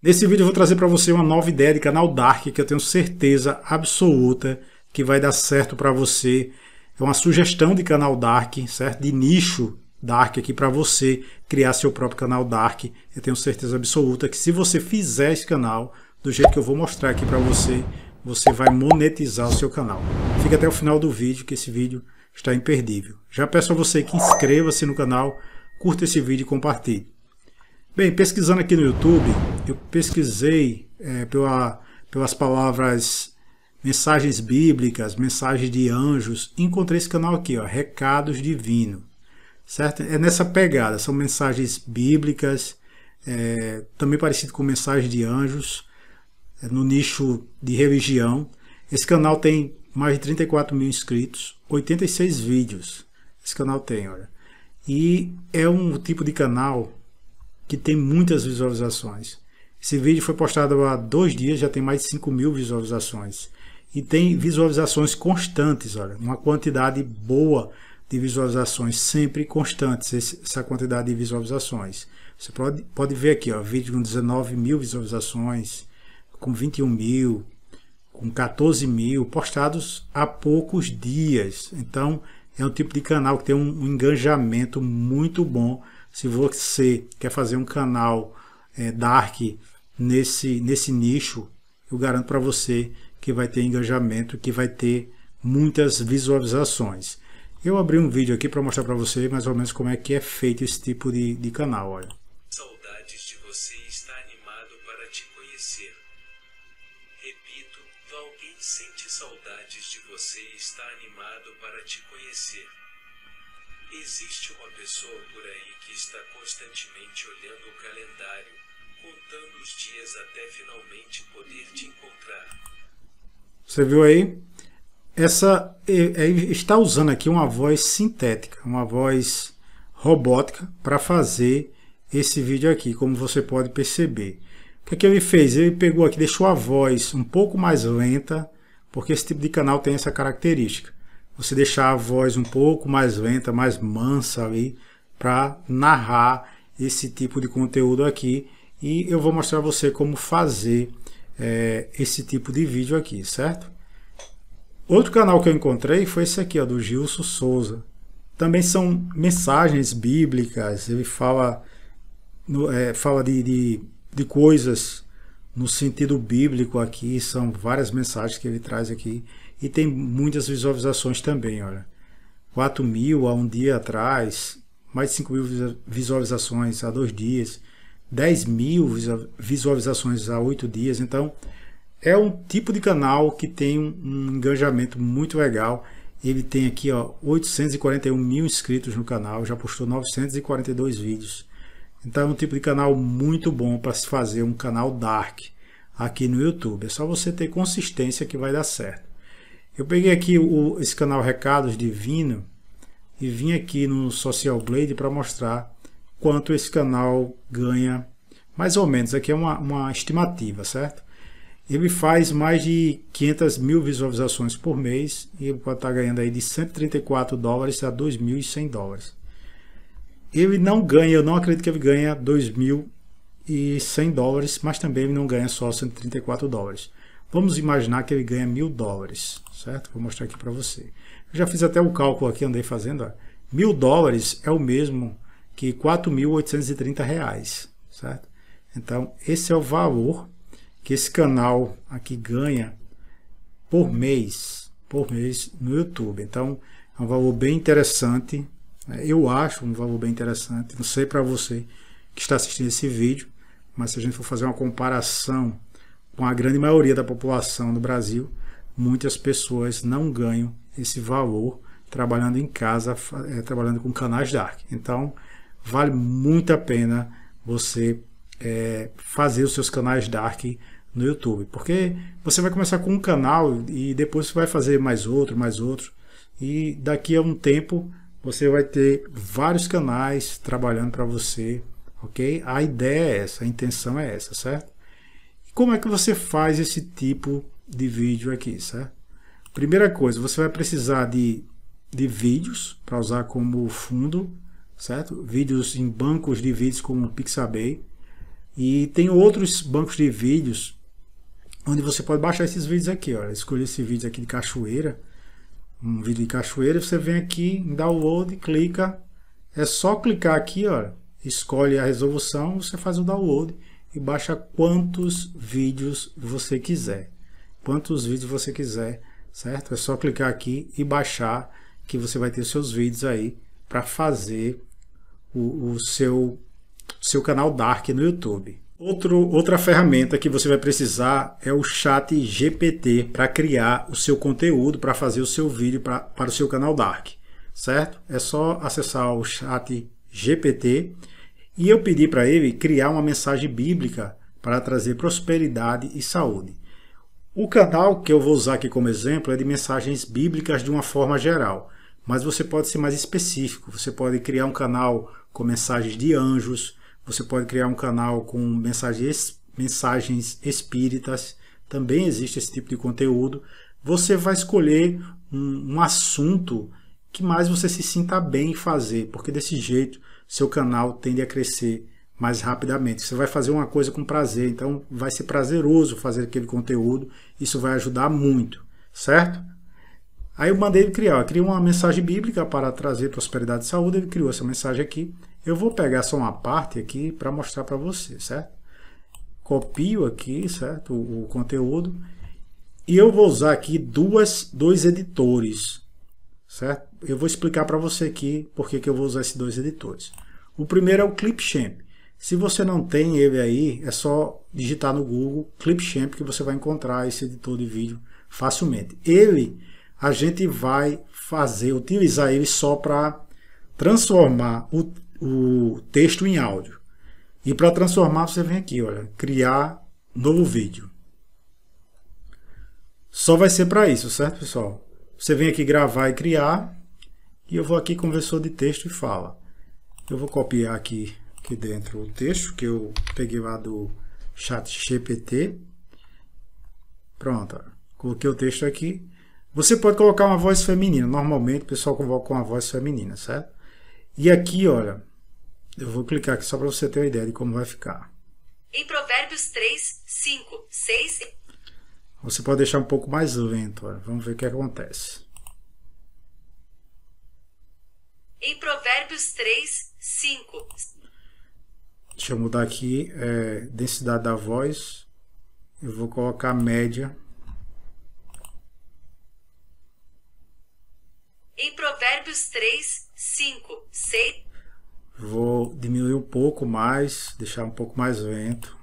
Nesse vídeo eu vou trazer para você uma nova ideia de canal Dark que eu tenho certeza absoluta que vai dar certo para você. É uma sugestão de canal Dark, certo? De nicho Dark aqui para você criar seu próprio canal Dark. Eu tenho certeza absoluta que se você fizer esse canal do jeito que eu vou mostrar aqui para você, você vai monetizar o seu canal. Fica até o final do vídeo que esse vídeo está imperdível. Já peço a você que inscreva-se no canal, curta esse vídeo e compartilhe. Bem, pesquisando aqui no YouTube, eu pesquisei é, pela, pelas palavras mensagens bíblicas, mensagens de anjos, encontrei esse canal aqui, ó, Recados Divino, certo? É nessa pegada, são mensagens bíblicas, é, também parecido com mensagens de anjos, é, no nicho de religião. Esse canal tem mais de 34 mil inscritos, 86 vídeos, esse canal tem, olha. E é um tipo de canal que tem muitas visualizações. Esse vídeo foi postado há dois dias, já tem mais de 5 mil visualizações. E tem visualizações constantes, olha, uma quantidade boa de visualizações, sempre constantes essa quantidade de visualizações. Você pode, pode ver aqui, ó, vídeo com 19 mil visualizações, com 21 mil, com 14 mil, postados há poucos dias. Então, é um tipo de canal que tem um engajamento muito bom se você quer fazer um canal é, dark nesse, nesse nicho, eu garanto para você que vai ter engajamento, que vai ter muitas visualizações. Eu abri um vídeo aqui para mostrar para você mais ou menos como é que é feito esse tipo de, de canal, olha. Saudades de você está animado para te conhecer. Repito, alguém sente saudades de você está animado para te conhecer. Existe uma pessoa por aí que está constantemente olhando o calendário, contando os dias até finalmente poder te encontrar. Você viu aí? Essa é, é, está usando aqui uma voz sintética, uma voz robótica para fazer esse vídeo aqui, como você pode perceber. O que, é que ele fez? Ele pegou aqui, deixou a voz um pouco mais lenta, porque esse tipo de canal tem essa característica você deixar a voz um pouco mais lenta, mais mansa ali, para narrar esse tipo de conteúdo aqui. E eu vou mostrar a você como fazer é, esse tipo de vídeo aqui, certo? Outro canal que eu encontrei foi esse aqui, ó, do Gilson Souza. Também são mensagens bíblicas, ele fala, no, é, fala de, de, de coisas no sentido bíblico aqui, são várias mensagens que ele traz aqui e tem muitas visualizações também, olha. 4 mil há um dia atrás, mais de 5 mil visualizações há dois dias, 10 mil visualizações há oito dias. Então, é um tipo de canal que tem um, um engajamento muito legal. Ele tem aqui ó, 841 mil inscritos no canal, já postou 942 vídeos. Então é um tipo de canal muito bom para se fazer um canal dark aqui no YouTube. É só você ter consistência que vai dar certo. Eu peguei aqui o, esse canal Recados Divino e vim aqui no Social Blade para mostrar quanto esse canal ganha, mais ou menos, aqui é uma, uma estimativa, certo? Ele faz mais de 500 mil visualizações por mês e ele pode estar tá ganhando aí de 134 dólares a 2.100 dólares. Ele não ganha, eu não acredito que ele ganha 2.100 dólares, mas também ele não ganha só 134 dólares. Vamos imaginar que ele ganha mil dólares, certo? Vou mostrar aqui para você. Eu já fiz até o cálculo aqui, andei fazendo. Mil dólares é o mesmo que 4.830 reais, certo? Então, esse é o valor que esse canal aqui ganha por mês, por mês no YouTube. Então, é um valor bem interessante. Né? Eu acho um valor bem interessante. Não sei para você que está assistindo esse vídeo, mas se a gente for fazer uma comparação com a grande maioria da população do Brasil, muitas pessoas não ganham esse valor trabalhando em casa, é, trabalhando com canais dark. Então, vale muito a pena você é, fazer os seus canais dark no YouTube, porque você vai começar com um canal e depois você vai fazer mais outro, mais outro, e daqui a um tempo você vai ter vários canais trabalhando para você, ok? A ideia é essa, a intenção é essa, certo? Como é que você faz esse tipo de vídeo aqui, certo? Primeira coisa, você vai precisar de, de vídeos para usar como fundo, certo? Vídeos em bancos de vídeos como o Pixabay. E tem outros bancos de vídeos onde você pode baixar esses vídeos aqui, olha. Escolher esse vídeo aqui de cachoeira, um vídeo de cachoeira, você vem aqui em download, clica, é só clicar aqui, olha, escolhe a resolução, você faz o download e baixa quantos vídeos você quiser. Quantos vídeos você quiser, certo? É só clicar aqui e baixar que você vai ter seus vídeos aí para fazer o, o, seu, seu canal Dark no YouTube. Outro, outra ferramenta que você vai precisar é o chat GPT para criar o seu conteúdo, para fazer o seu vídeo pra, para o seu canal Dark, certo? É só acessar o chat GPT e eu pedi para ele criar uma mensagem bíblica para trazer prosperidade e saúde. O canal que eu vou usar aqui como exemplo é de mensagens bíblicas de uma forma geral, mas você pode ser mais específico. Você pode criar um canal com mensagens de anjos, você pode criar um canal com mensagens, mensagens espíritas, também existe esse tipo de conteúdo. Você vai escolher um, um assunto que mais você se sinta bem em fazer, porque desse jeito seu canal tende a crescer mais rapidamente. Você vai fazer uma coisa com prazer, então vai ser prazeroso fazer aquele conteúdo, isso vai ajudar muito, certo? Aí eu mandei ele criar, criou uma mensagem bíblica para trazer prosperidade e saúde, ele criou essa mensagem aqui. Eu vou pegar só uma parte aqui para mostrar para você, certo? Copio aqui, certo, o, o conteúdo. E eu vou usar aqui duas, dois editores, certo? Eu vou explicar para você aqui por que eu vou usar esses dois editores. O primeiro é o Clipchamp. Se você não tem ele aí, é só digitar no Google Clipchamp que você vai encontrar esse editor de vídeo facilmente. Ele, a gente vai fazer, utilizar ele só para transformar o, o texto em áudio. E para transformar, você vem aqui, olha, criar novo vídeo. Só vai ser para isso, certo, pessoal? Você vem aqui gravar e criar, e eu vou aqui conversor de texto e fala. Eu vou copiar aqui, aqui dentro o texto que eu peguei lá do chat GPT. Pronto, coloquei o texto aqui. Você pode colocar uma voz feminina, normalmente o pessoal coloca uma voz feminina, certo? E aqui, olha, eu vou clicar aqui só para você ter uma ideia de como vai ficar. Em Provérbios 3, 5, 6, você pode deixar um pouco mais lento. Olha. Vamos ver o que acontece. Em Provérbios 3, 5. Deixa eu mudar aqui. É, densidade da voz. Eu vou colocar média. Em Provérbios 3, 5, 6. Vou diminuir um pouco mais, deixar um pouco mais lento.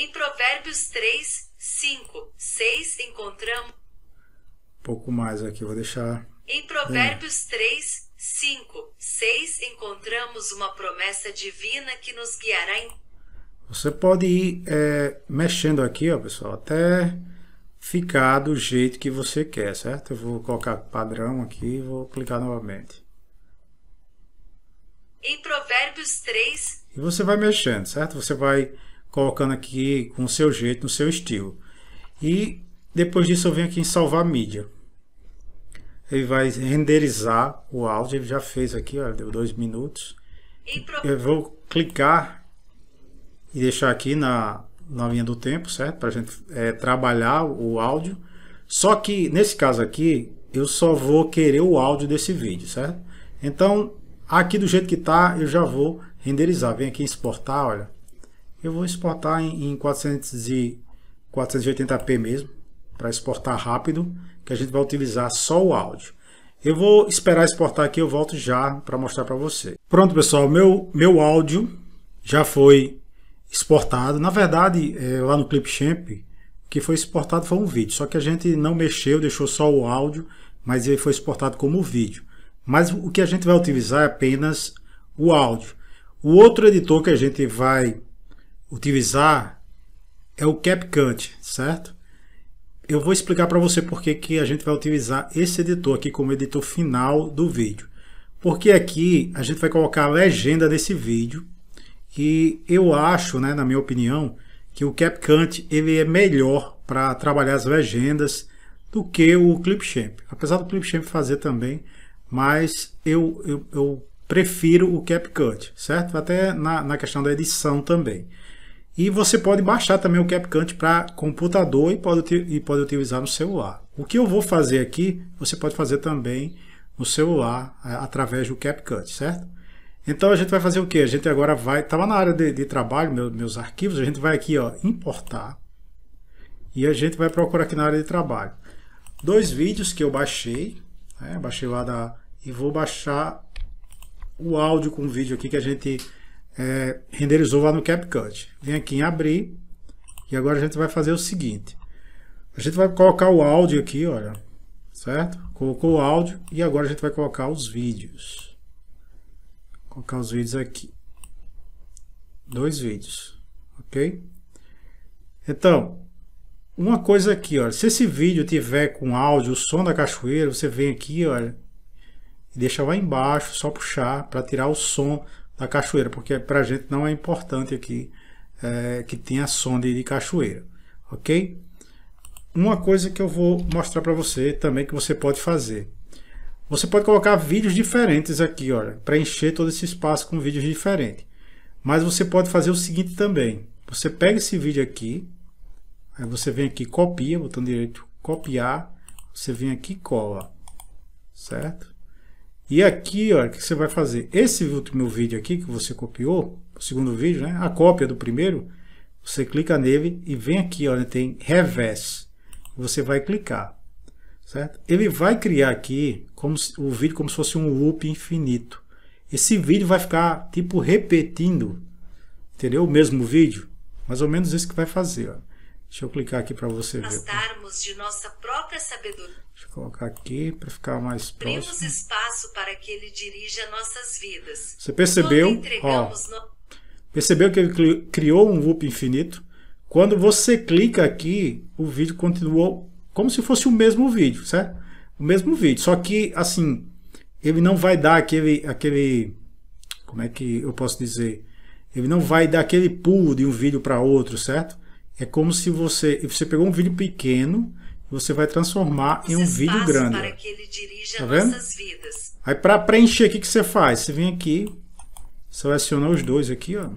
Em Provérbios 3, 5, 6 encontramos. Um Pouco mais aqui, vou deixar. Em Provérbios 3, 5, 6 encontramos uma promessa divina que nos guiará em. Você pode ir é, mexendo aqui, ó, pessoal, até ficar do jeito que você quer, certo? Eu vou colocar padrão aqui e vou clicar novamente. Em Provérbios 3. E você vai mexendo, certo? Você vai colocando aqui com o seu jeito, no seu estilo. E depois disso eu venho aqui em salvar mídia. Ele vai renderizar o áudio, ele já fez aqui, ó, deu dois minutos. Eu vou clicar e deixar aqui na, na linha do tempo, certo? Para a gente é, trabalhar o áudio. Só que nesse caso aqui, eu só vou querer o áudio desse vídeo, certo? Então, aqui do jeito que está, eu já vou renderizar. Vem aqui em exportar, olha. Eu vou exportar em, em 400 e 480p mesmo, para exportar rápido, que a gente vai utilizar só o áudio. Eu vou esperar exportar aqui, eu volto já para mostrar para você. Pronto, pessoal, meu, meu áudio já foi exportado. Na verdade, é, lá no Clipchamp, o que foi exportado foi um vídeo, só que a gente não mexeu, deixou só o áudio, mas ele foi exportado como vídeo. Mas o que a gente vai utilizar é apenas o áudio. O outro editor que a gente vai utilizar é o CapCut, certo? Eu vou explicar para você por que a gente vai utilizar esse editor aqui como editor final do vídeo. Porque aqui a gente vai colocar a legenda desse vídeo e eu acho, né, na minha opinião, que o CapCut ele é melhor para trabalhar as legendas do que o Clipchamp. Apesar do Clipchamp fazer também, mas eu, eu, eu prefiro o CapCut, certo? Até na, na questão da edição também. E você pode baixar também o CapCut para computador e pode, e pode utilizar no celular. O que eu vou fazer aqui, você pode fazer também no celular através do CapCut, certo? Então a gente vai fazer o que? A gente agora vai, estava na área de, de trabalho, meu, meus arquivos, a gente vai aqui, ó, importar. E a gente vai procurar aqui na área de trabalho. Dois vídeos que eu baixei, né, baixei lá da... E vou baixar o áudio com o vídeo aqui que a gente é, renderizou lá no CapCut. Vem aqui em abrir. E agora a gente vai fazer o seguinte. A gente vai colocar o áudio aqui, olha. Certo? Colocou o áudio e agora a gente vai colocar os vídeos. Vou colocar os vídeos aqui. Dois vídeos. Ok? Então, uma coisa aqui, olha. Se esse vídeo tiver com áudio, o som da cachoeira, você vem aqui, olha. E deixa lá embaixo, só puxar para tirar o som da cachoeira, porque para a gente não é importante aqui é, que tenha sonda de, de cachoeira, ok? Uma coisa que eu vou mostrar para você também que você pode fazer. Você pode colocar vídeos diferentes aqui, olha, para encher todo esse espaço com vídeos diferentes. Mas você pode fazer o seguinte também. Você pega esse vídeo aqui, aí você vem aqui, copia, botão direito, copiar, você vem aqui e cola, certo? E aqui, ó, o que você vai fazer? Esse último vídeo aqui que você copiou, o segundo vídeo, né? A cópia do primeiro, você clica nele e vem aqui, ó. tem revés. Você vai clicar, certo? Ele vai criar aqui como se, o vídeo como se fosse um loop infinito. Esse vídeo vai ficar tipo repetindo, entendeu? O mesmo vídeo, mais ou menos isso que vai fazer, ó. Deixa eu clicar aqui para você ver. Bastarmos de nossa própria sabedoria. Deixa eu colocar aqui para ficar mais próximo. Abrimos espaço para que ele dirija nossas vidas. Você percebeu? Ó, no... Percebeu que ele criou um loop infinito? Quando você clica aqui, o vídeo continuou como se fosse o mesmo vídeo, certo? O mesmo vídeo, só que assim, ele não vai dar aquele aquele como é que eu posso dizer? Ele não vai dar aquele pulo de um vídeo para outro, certo? É como se você, você pegou um vídeo pequeno e você vai transformar Os em um vídeo grande. Para que ele dirija tá vendo? Vidas. Aí para preencher, o que, que você faz? Você vem aqui, seleciona os dois aqui, ó.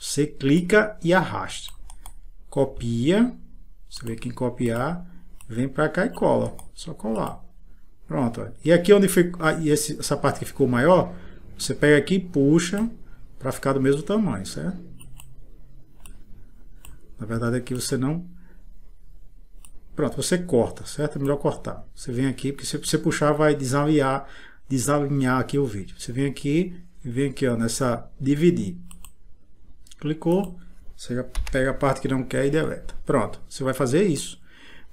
Você clica e arrasta. Copia. Você vê aqui em copiar. Vem para cá e cola. Só colar. Pronto. Ó. E aqui onde ficou, ah, essa parte que ficou maior, você pega aqui e puxa para ficar do mesmo tamanho, certo? Na verdade aqui é você não... Pronto, você corta, certo? É melhor cortar. Você vem aqui, porque se você puxar vai desalinhar, desalinhar aqui o vídeo. Você vem aqui e vem aqui ó, nessa dividir. Clicou, você pega a parte que não quer e deleta. Pronto, você vai fazer isso.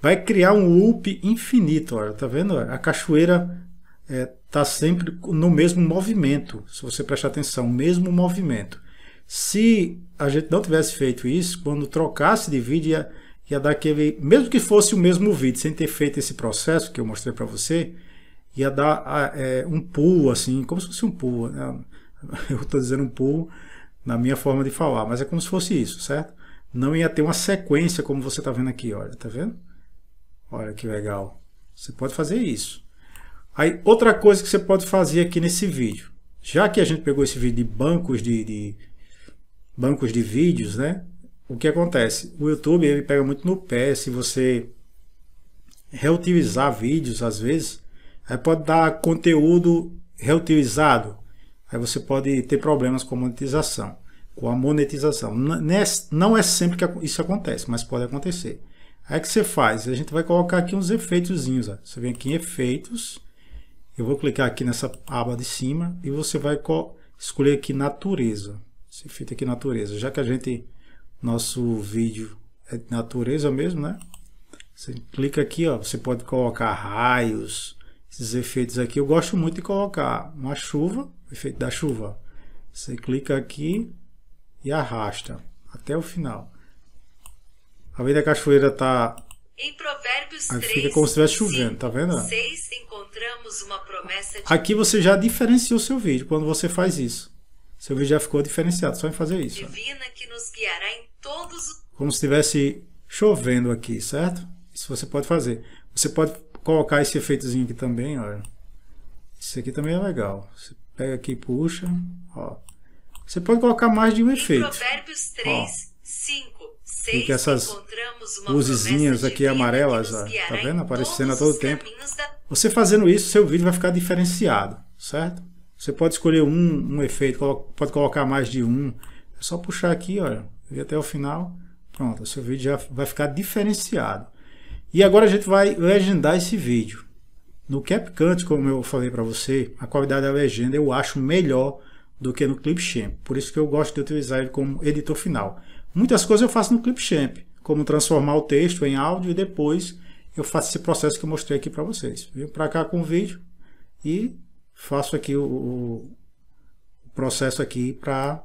Vai criar um loop infinito, olha, tá vendo? A cachoeira está é, tá sempre no mesmo movimento, se você prestar atenção, mesmo movimento. Se a gente não tivesse feito isso, quando trocasse de vídeo, ia, ia dar aquele. Mesmo que fosse o mesmo vídeo, sem ter feito esse processo que eu mostrei para você, ia dar é, um pulo, assim, como se fosse um pulo. Né? Eu estou dizendo um pulo na minha forma de falar, mas é como se fosse isso, certo? Não ia ter uma sequência como você está vendo aqui, olha, tá vendo? Olha que legal. Você pode fazer isso. Aí, outra coisa que você pode fazer aqui nesse vídeo. Já que a gente pegou esse vídeo de bancos de, de bancos de vídeos, né? O que acontece? O YouTube ele pega muito no pé se você reutilizar vídeos às vezes, aí pode dar conteúdo reutilizado. Aí você pode ter problemas com a monetização, com a monetização. É não é sempre que isso acontece, mas pode acontecer. Aí que você faz? A gente vai colocar aqui uns efeitozinhos. Ó. Você vem aqui em efeitos. Eu vou clicar aqui nessa aba de cima e você vai escolher aqui natureza se fita aqui natureza. Já que a gente, nosso vídeo é de natureza mesmo, né? Você clica aqui, ó, você pode colocar raios, esses efeitos aqui. Eu gosto muito de colocar uma chuva, efeito da chuva. Você clica aqui e arrasta até o final. A vida da cachoeira tá em Provérbios Aí 3, fica como se estivesse chovendo, tá vendo? 6, encontramos uma promessa de... Aqui você já diferencia o seu vídeo quando você faz isso. Seu vídeo já ficou diferenciado, só em fazer isso. Divina que nos guiará em todos os... Como se estivesse chovendo aqui, certo? Isso você pode fazer. Você pode colocar esse efeitozinho aqui também, olha. Isso aqui também é legal. Você pega aqui e puxa, ó. Você pode colocar mais de um em efeito. Provérbios 3, ó. 5, 6, Fica essas luzinhas aqui amarelas, ó. tá vendo? Aparecendo a todo tempo. Da... Você fazendo isso, seu vídeo vai ficar diferenciado, certo? Você pode escolher um, um efeito, pode colocar mais de um. É só puxar aqui, olha, ver até o final. Pronto, o seu vídeo já vai ficar diferenciado. E agora a gente vai legendar esse vídeo. No CapCut, como eu falei para você, a qualidade da legenda eu acho melhor do que no Clipchamp. Por isso que eu gosto de utilizar ele como editor final. Muitas coisas eu faço no Clipchamp, como transformar o texto em áudio e depois eu faço esse processo que eu mostrei aqui para vocês. Viu para cá com o vídeo e faço aqui o, o processo aqui para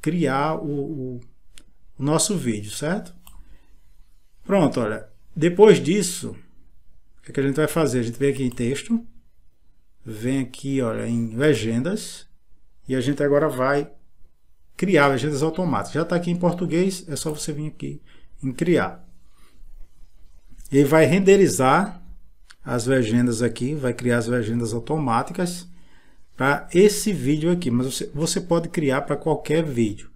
criar o, o, nosso vídeo, certo? Pronto, olha. Depois disso, o que, é que a gente vai fazer? A gente vem aqui em texto, vem aqui, olha, em legendas, e a gente agora vai criar legendas automáticas. Já está aqui em português, é só você vir aqui em criar. Ele vai renderizar as legendas aqui, vai criar as legendas automáticas para esse vídeo aqui, mas você, você pode criar para qualquer vídeo.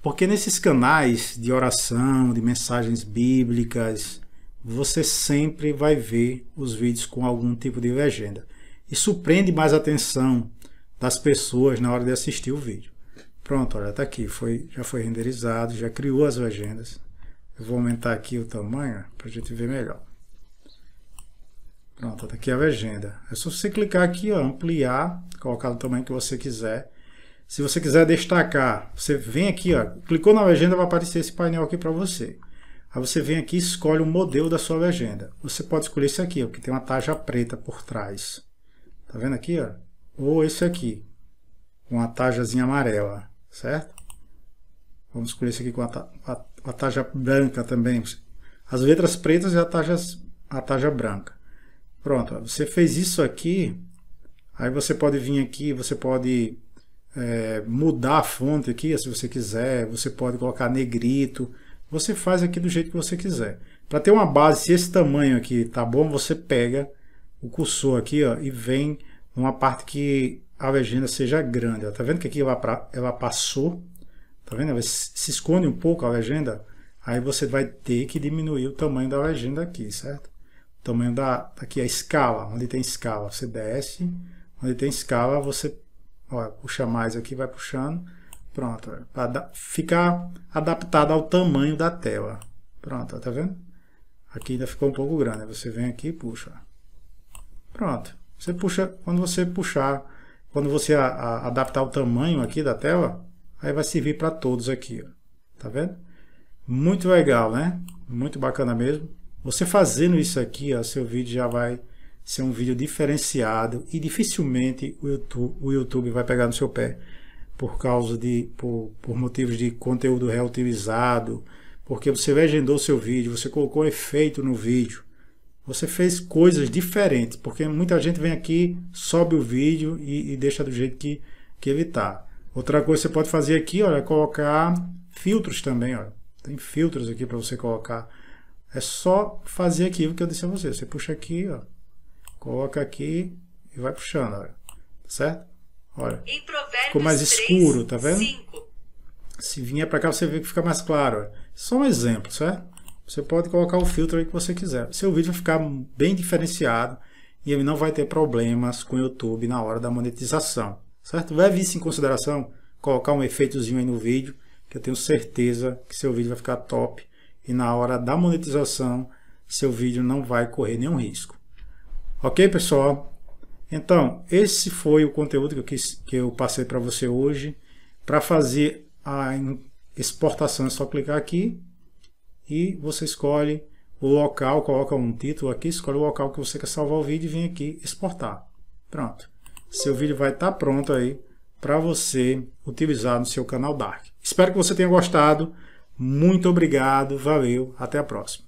Porque nesses canais de oração, de mensagens bíblicas, você sempre vai ver os vídeos com algum tipo de legenda. Isso prende mais atenção das pessoas na hora de assistir o vídeo. Pronto, olha, está aqui, foi, já foi renderizado, já criou as legendas. Eu vou aumentar aqui o tamanho para a gente ver melhor. Pronto, tá aqui a legenda. É só você clicar aqui, ó, ampliar, colocar o tamanho que você quiser. Se você quiser destacar, você vem aqui, ó, clicou na legenda, vai aparecer esse painel aqui para você. Aí você vem aqui e escolhe o modelo da sua legenda. Você pode escolher esse aqui, ó, que tem uma taja preta por trás. Tá vendo aqui? Ó? Ou esse aqui, com a tajazinha amarela, certo? Vamos escolher esse aqui com a, ta a, a branca também. As letras pretas e a taja, a tarja branca. Pronto, você fez isso aqui, aí você pode vir aqui, você pode é, mudar a fonte aqui, se você quiser, você pode colocar negrito, você faz aqui do jeito que você quiser. Para ter uma base, se esse tamanho aqui tá bom, você pega o cursor aqui ó, e vem numa parte que a legenda seja grande. Ó. Tá vendo que aqui ela, pra, ela passou, tá vendo? Ela se esconde um pouco a legenda, aí você vai ter que diminuir o tamanho da legenda aqui, certo? tamanho da aqui a escala, onde tem escala, você desce, onde tem escala, você ó, puxa mais aqui, vai puxando, pronto, para ficar adaptado ao tamanho da tela. Pronto, ó, tá vendo? Aqui ainda ficou um pouco grande, você vem aqui e puxa. Pronto. Você puxa, quando você puxar, quando você a, a, adaptar o tamanho aqui da tela, aí vai servir para todos aqui, ó. Tá vendo? Muito legal, né? Muito bacana mesmo. Você fazendo isso aqui, ó, seu vídeo já vai ser um vídeo diferenciado e dificilmente o YouTube, o YouTube vai pegar no seu pé por causa de por, por motivos de conteúdo reutilizado, porque você legendou seu vídeo, você colocou efeito no vídeo, você fez coisas diferentes, porque muita gente vem aqui, sobe o vídeo e, e deixa do jeito que, que ele está. Outra coisa que você pode fazer aqui, olha, é colocar filtros também, olha. Tem filtros aqui para você colocar é só fazer aquilo que eu disse a você. Você puxa aqui, ó, coloca aqui e vai puxando, ó. Tá certo? Olha. Ficou mais 3, escuro, tá vendo? 5. Se vier para cá, você vê que fica mais claro. Olha. Só um exemplo, certo? Você pode colocar o filtro aí que você quiser. Seu vídeo vai ficar bem diferenciado e ele não vai ter problemas com o YouTube na hora da monetização, certo? Leve isso em consideração, colocar um efeitozinho aí no vídeo, que eu tenho certeza que seu vídeo vai ficar top e na hora da monetização seu vídeo não vai correr nenhum risco. Ok, pessoal? Então, esse foi o conteúdo que eu, quis, que eu passei para você hoje. Para fazer a exportação é só clicar aqui e você escolhe o local, coloca um título aqui, escolhe o local que você quer salvar o vídeo e vem aqui exportar. Pronto. Seu vídeo vai estar tá pronto aí para você utilizar no seu canal Dark. Espero que você tenha gostado. Muito obrigado, valeu, até a próxima.